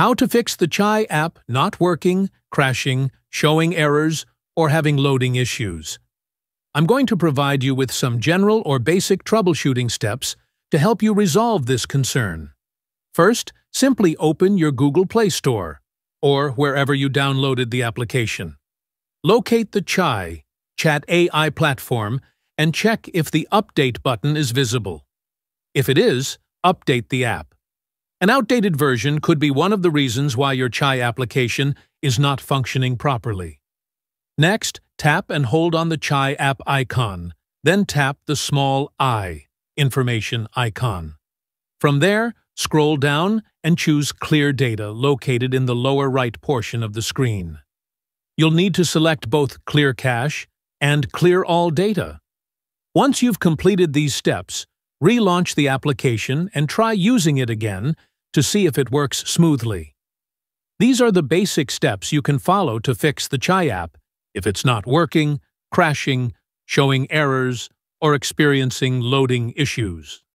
How to fix the Chai app not working, crashing, showing errors, or having loading issues. I'm going to provide you with some general or basic troubleshooting steps to help you resolve this concern. First, simply open your Google Play Store or wherever you downloaded the application. Locate the Chai Chat AI platform and check if the Update button is visible. If it is, update the app. An outdated version could be one of the reasons why your Chai application is not functioning properly. Next, tap and hold on the Chai app icon, then tap the small i information icon. From there, scroll down and choose Clear Data located in the lower right portion of the screen. You'll need to select both Clear Cache and Clear All Data. Once you've completed these steps, relaunch the application and try using it again to see if it works smoothly. These are the basic steps you can follow to fix the Chai app if it's not working, crashing, showing errors, or experiencing loading issues.